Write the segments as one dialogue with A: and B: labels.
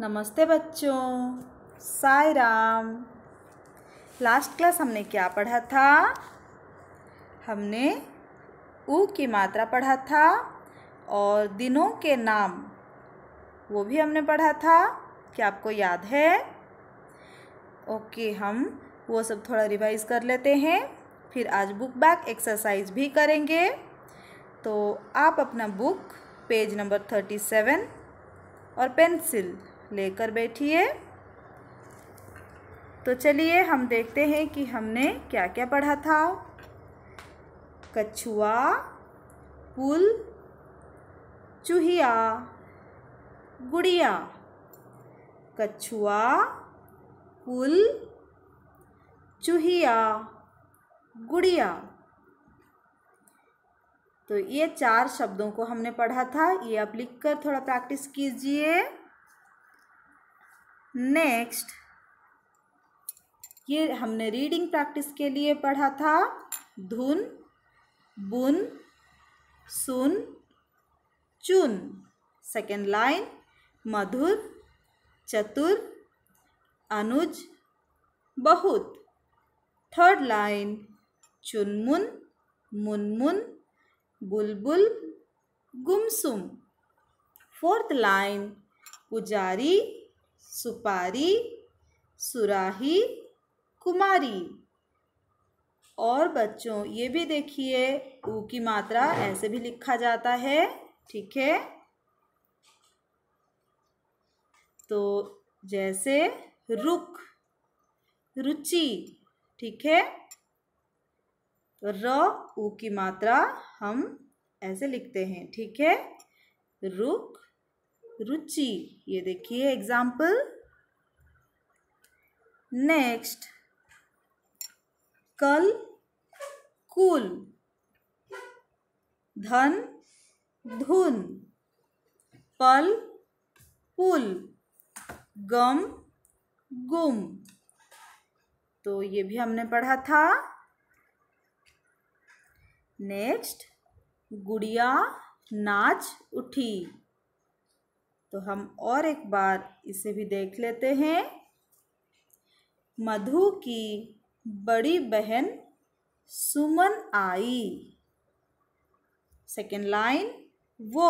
A: नमस्ते बच्चों Sai Ram last class हमने क्या पढ़ा था हमने ऊ की मात्रा पढ़ा था और दिनों के नाम वो भी हमने पढ़ा था क्या आपको याद है ओके हम वो सब थोड़ा रिवाइज कर लेते हैं फिर आज बुक बैक एक्सरसाइज भी करेंगे तो आप अपना book page number thirty seven और पेंसिल लेकर बैठिए तो चलिए हम देखते हैं कि हमने क्या क्या पढ़ा था कछुआ पुल चूहिया गुड़िया कछुआ पुल चूहिया गुड़िया तो ये चार शब्दों को हमने पढ़ा था ये आप लिखकर थोड़ा प्रैक्टिस कीजिए नेक्स्ट ये हमने रीडिंग प्रैक्टिस के लिए पढ़ा था धुन बुन सुन चुन सेकेंड लाइन मधुर चतुर अनुज बहुत थर्ड लाइन चुनमुन मुनमुन बुलबुल गुमसुम फोर्थ लाइन पुजारी सुपारी सुराही कुमारी और बच्चों ये भी देखिए ऊ की मात्रा ऐसे भी लिखा जाता है ठीक है तो जैसे रुक रुचि ठीक है र ऊ की मात्रा हम ऐसे लिखते हैं ठीक है रुक रुचि ये देखिए एग्जाम्पल नेक्स्ट कल कुल धन धुन पल पुल गम गुम तो ये भी हमने पढ़ा था नेक्स्ट गुड़िया नाच उठी तो हम और एक बार इसे भी देख लेते हैं मधु की बड़ी बहन सुमन आई सेकेंड लाइन वो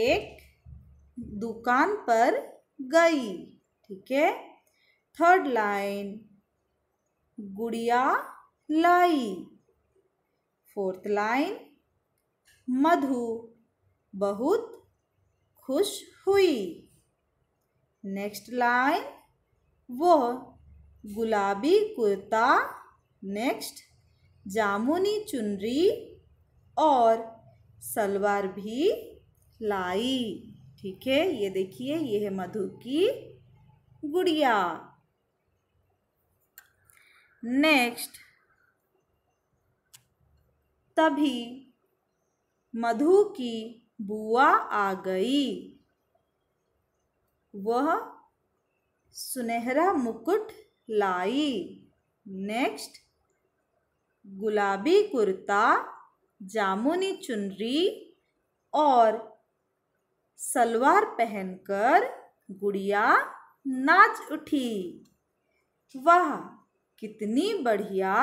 A: एक दुकान पर गई ठीक है थर्ड लाइन गुड़िया लाई फोर्थ लाइन मधु बहुत खुश हुई नेक्स्ट लाइन वह गुलाबी कुर्ता नेक्स्ट जामुनी चुनरी और सलवार भी लाई ठीक है ये देखिए ये है मधु की गुड़िया नेक्स्ट तभी मधु की बुआ आ गई वह सुनहरा मुकुट लाई नेक्स्ट गुलाबी कुर्ता जामुनी चुनरी और सलवार पहनकर गुड़िया नाच उठी वाह कितनी बढ़िया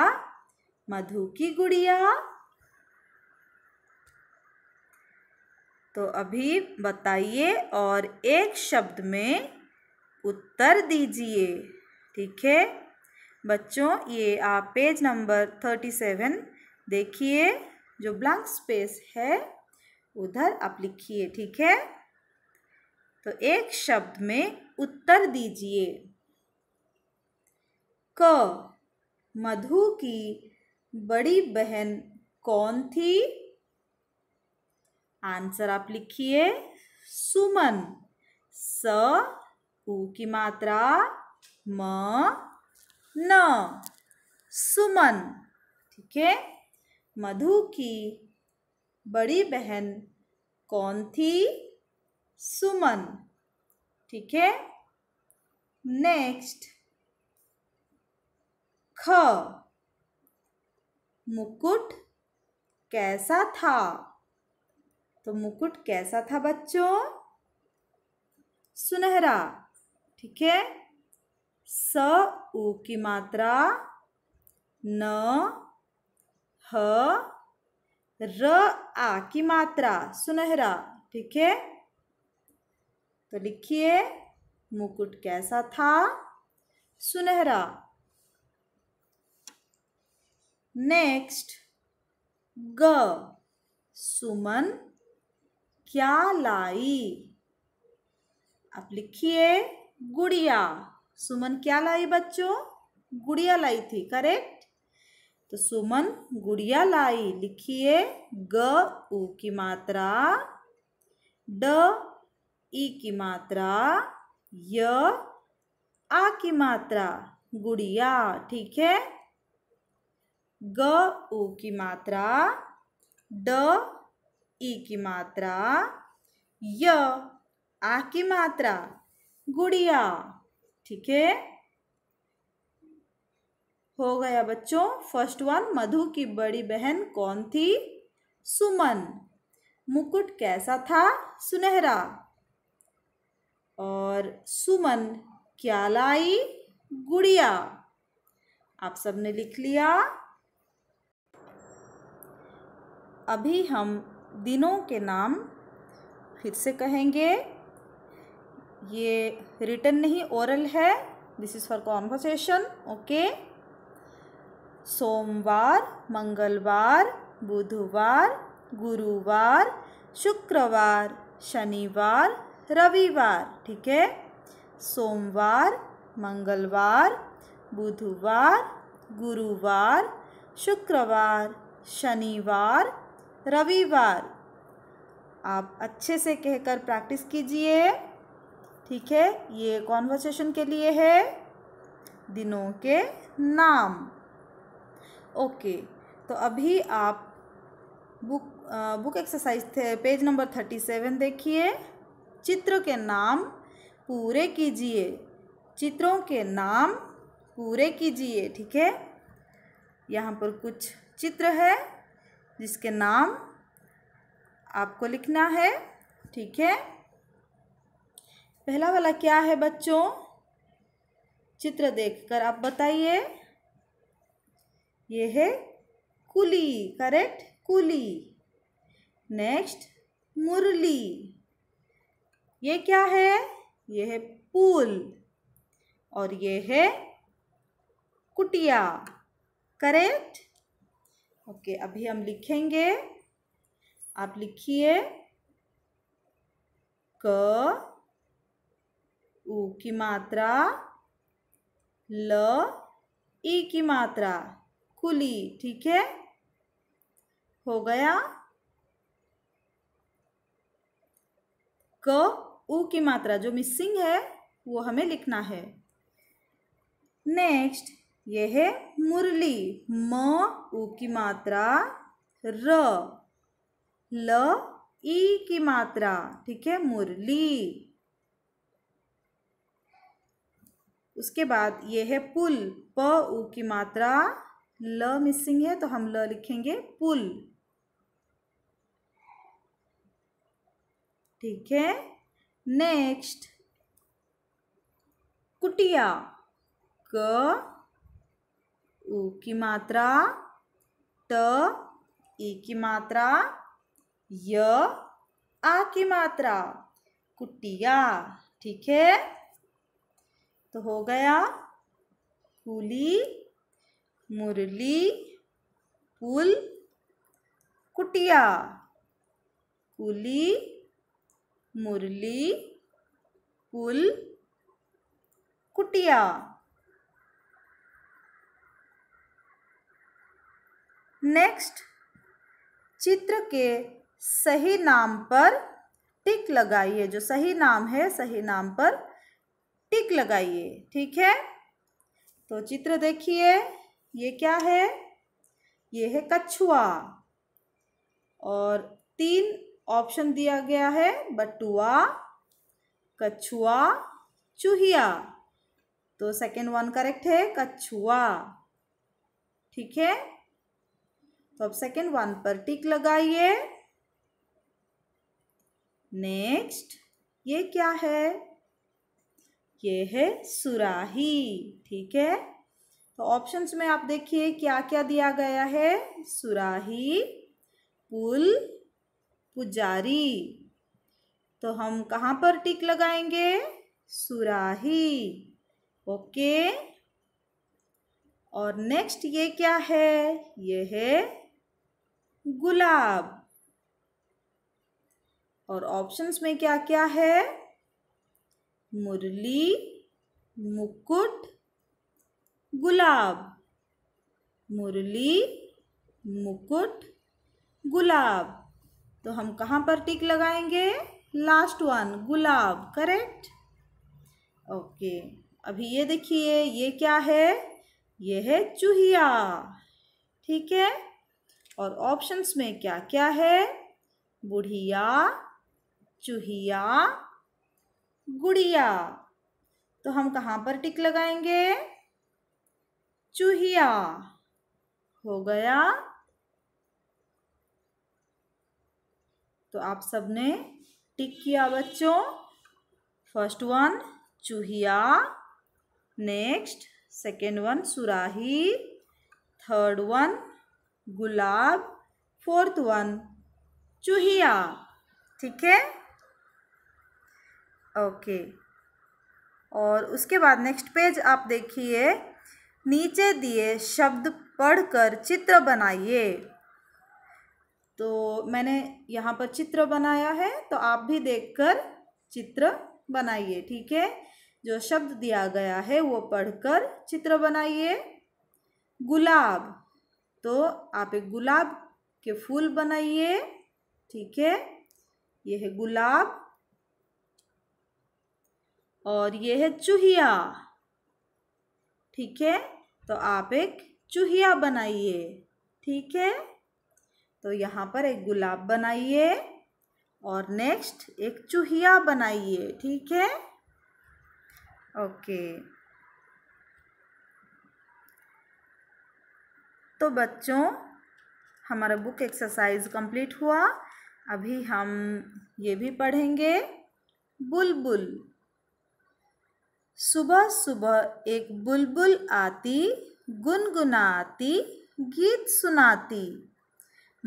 A: मधु की गुड़िया तो अभी बताइए और एक शब्द में उत्तर दीजिए ठीक है बच्चों ये आप पेज नंबर थर्टी सेवन देखिए जो ब्लैंक स्पेस है उधर आप लिखिए ठीक है तो एक शब्द में उत्तर दीजिए क मधु की बड़ी बहन कौन थी आंसर आप लिखिए सुमन स उ की मात्रा म न सुमन ठीक है मधु की बड़ी बहन कौन थी सुमन ठीक है नेक्स्ट ख मुकुट कैसा था तो मुकुट कैसा था बच्चों सुनहरा ठीक है स उ की मात्रा न ह र आ की मात्रा सुनहरा ठीक है तो लिखिए मुकुट कैसा था सुनहरा नेक्स्ट ग सुमन क्या लाई आप लिखिए गुड़िया सुमन क्या लाई बच्चों गुड़िया लाई थी करेक्ट तो सुमन गुड़िया लाई लिखिए ग ऊ की मात्रा ड ई की मात्रा य आ की मात्रा गुड़िया ठीक है ग ऊ की मात्रा ड ई की मात्रा य आ की मात्रा गुड़िया ठीक है हो गया बच्चों फर्स्ट वन मधु की बड़ी बहन कौन थी सुमन मुकुट कैसा था सुनहरा और सुमन क्या लाई गुड़िया आप सबने लिख लिया अभी हम दिनों के नाम फिर से कहेंगे ये रिटर्न नहीं ओरल है this is for conversation okay सोमवार मंगलवार बुधवार गुरुवार शुक्रवार शनिवार रविवार ठीक है सोमवार मंगलवार बुधवार गुरुवार शुक्रवार शनिवार रविवार आप अच्छे से कहकर प्रैक्टिस कीजिए ठीक है ये कॉन्वर्सेशन के लिए है दिनों के नाम ओके तो अभी आप बुक आ, बुक एक्सरसाइज थे पेज नंबर थर्टी सेवन देखिए चित्र के नाम पूरे कीजिए चित्रों के नाम पूरे कीजिए ठीक है यहाँ पर कुछ चित्र है जिसके नाम आपको लिखना है ठीक है पहला वाला क्या है बच्चों चित्र देखकर आप बताइए ये है कुली करेक्ट कुली नेक्स्ट मुरली ये क्या है ये है पुल और ये है कुटिया करेक्ट ओके अभी हम लिखेंगे आप लिखिए क ऊ की मात्रा ल ई की मात्रा कुली ठीक है हो गया क ऊ की मात्रा जो मिसिंग है वो हमें लिखना है नेक्स्ट यह है मुरली म ऊ की मात्रा र ल ई की मात्रा ठीक है मुरली उसके बाद ये है पुल प ऊ की मात्रा ल मिसिंग है तो हम ल लिखेंगे पुल ठीक है नेक्स्ट कुटिया क उ की मात्रा त ई की मात्रा य आ की मात्रा कुटिया ठीक है तो हो गया कुली मुरली पुल कुटिया कुली मुरली पुल कुटिया नेक्स्ट चित्र के सही नाम पर टिक लगाइए जो सही नाम है सही नाम पर टिक लगाइए ठीक है तो चित्र देखिए ये क्या है ये है कछुआ और तीन ऑप्शन दिया गया है बटुआ कछुआ चूहिया तो सेकेंड वन करेक्ट है कछुआ ठीक है तो अब सेकेंड वन पर टिक लगाइए नेक्स्ट ये क्या है ये है सुराही ठीक है तो ऑप्शंस में आप देखिए क्या क्या दिया गया है सुराही पुल पुजारी तो हम कहाँ पर टिक लगाएंगे सुराही ओके और नेक्स्ट ये क्या है ये है गुलाब और ऑप्शंस में क्या क्या है मुरली मुकुट गुलाब मुरली मुकुट गुलाब तो हम कहाँ पर टिक लगाएंगे लास्ट वन गुलाब करेक्ट ओके अभी ये देखिए ये क्या है ये है चूहिया ठीक है और ऑप्शंस में क्या क्या है बुढ़िया चूहिया गुड़िया तो हम कहाँ पर टिक लगाएंगे चूहिया हो गया तो आप सबने टिक किया बच्चों फर्स्ट वन चूहिया नेक्स्ट सेकेंड वन सुराही थर्ड वन गुलाब फोर्थ वन चूहिया ठीक है ओके और उसके बाद नेक्स्ट पेज आप देखिए नीचे दिए शब्द पढ़कर चित्र बनाइए तो मैंने यहाँ पर चित्र बनाया है तो आप भी देखकर चित्र बनाइए ठीक है जो शब्द दिया गया है वो पढ़कर चित्र बनाइए गुलाब तो आप एक गुलाब के फूल बनाइए ठीक है यह है गुलाब और यह है चूहिया ठीक है तो आप एक चूहिया बनाइए ठीक है तो यहाँ पर एक गुलाब बनाइए और नेक्स्ट एक चूहिया बनाइए ठीक है ओके तो बच्चों हमारा बुक एक्सरसाइज कंप्लीट हुआ अभी हम ये भी पढ़ेंगे बुलबुल सुबह सुबह एक बुलबुल बुल आती गुनगुनाती गीत सुनाती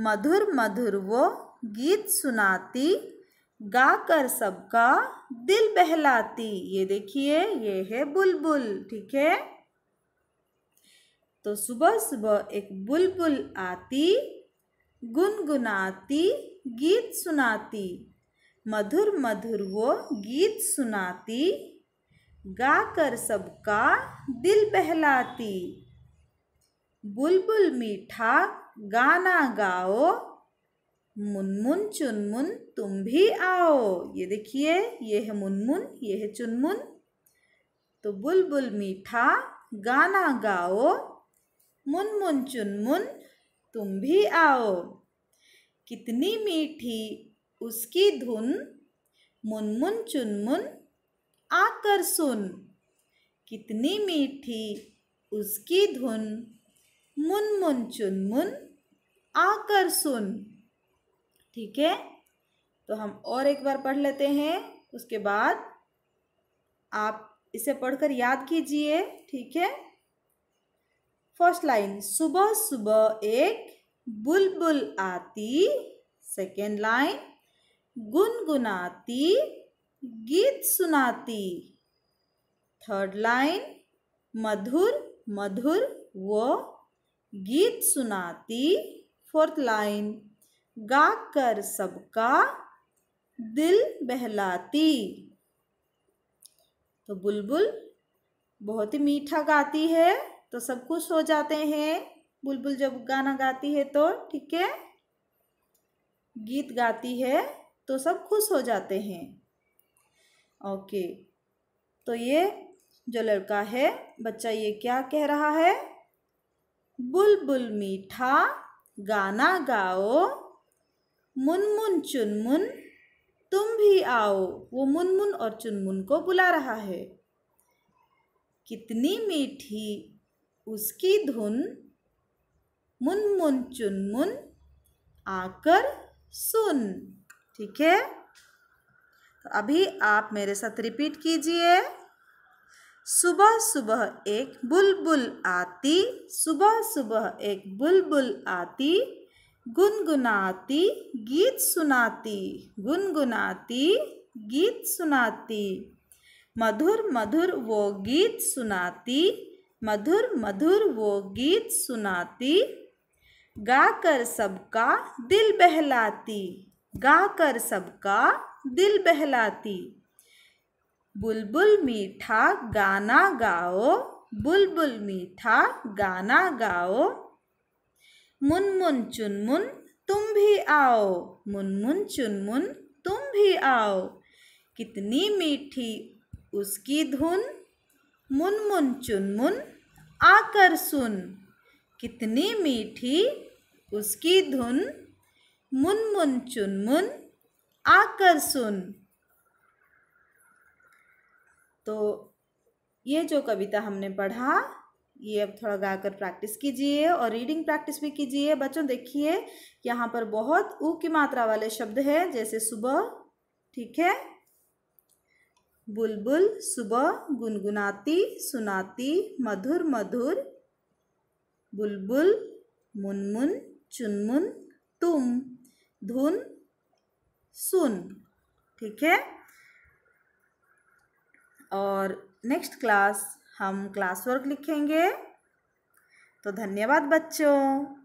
A: मधुर मधुर वो गीत सुनाती गाकर सबका दिल बहलाती ये देखिए ये है बुलबुल ठीक है तो सुबह सुबह एक बुलबुल आती गुनगुनाती गीत सुनाती मधुर मधुर वो गीत सुनाती गाकर सबका दिल बहलाती बुलबुल मीठा गाना गाओ मुनमुन चुनमुन तुम भी आओ ये देखिए ये है मुनमुन ये है चुनमुन तो बुलबुल मीठा गाना गाओ मुन मुन चुन मुन तुम भी आओ कितनी मीठी उसकी धुन मुनमुन चुनमुन आकर सुन कितनी मीठी उसकी धुन मुनमुन चुनमुन आकर सुन ठीक है तो हम और एक बार पढ़ लेते हैं उसके बाद आप इसे पढ़कर याद कीजिए ठीक है फर्स्ट लाइन सुबह सुबह एक बुलबुल आती सेकेंड लाइन गुनगुनाती गीत सुनाती थर्ड लाइन मधुर मधुर वो गीत सुनाती फोर्थ लाइन गाकर सबका दिल बहलाती तो बुलबुल बहुत ही मीठा गाती है तो सब खुश हो जाते हैं बुलबुल जब गाना गाती है तो ठीक है गीत गाती है तो सब खुश हो जाते हैं ओके तो ये जो लड़का है बच्चा ये क्या कह रहा है बुलबुल बुल मीठा गाना गाओ मुनमुन चुनमुन तुम भी आओ वो मुनमुन और चुनमुन को बुला रहा है कितनी मीठी उसकी धुन मुनमुन चुनमुन आकर सुन ठीक है तो अभी आप मेरे साथ रिपीट कीजिए सुबह सुबह एक बुलबुल बुल आती सुबह सुबह एक बुलबुल बुल आती गुनगुनाती गीत सुनाती गुनगुनाती गीत सुनाती मधुर मधुर वो गीत सुनाती मधुर मधुर वो गीत सुनाती गाकर सबका दिल बहलाती गाकर सबका दिल बहलाती बुलबुल मीठा गाना गाओ बुलबुल मीठा गाना गाओ मुनमुन चुनमुन तुम भी आओ मुनमुन चुनमुन तुम भी आओ कितनी मीठी उसकी धुन मुनमुन चुनमुन आकर सुन कितनी मीठी उसकी धुन मुन मुन चुन मुन आकर सुन तो ये जो कविता हमने पढ़ा ये अब थोड़ा गाकर प्रैक्टिस कीजिए और रीडिंग प्रैक्टिस भी कीजिए बच्चों देखिए यहाँ पर बहुत ऊ की मात्रा वाले शब्द है जैसे सुबह ठीक है बुलबुल सुबह गुनगुनाती सुनाती मधुर मधुर बुलबुल मुनमुन चुनमुन तुम धुन सुन ठीक है और नेक्स्ट क्लास हम क्लास वर्क लिखेंगे तो धन्यवाद बच्चों